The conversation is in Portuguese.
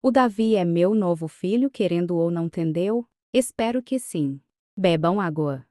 O Davi é meu novo filho, querendo ou não entendeu? Espero que sim. Bebam água.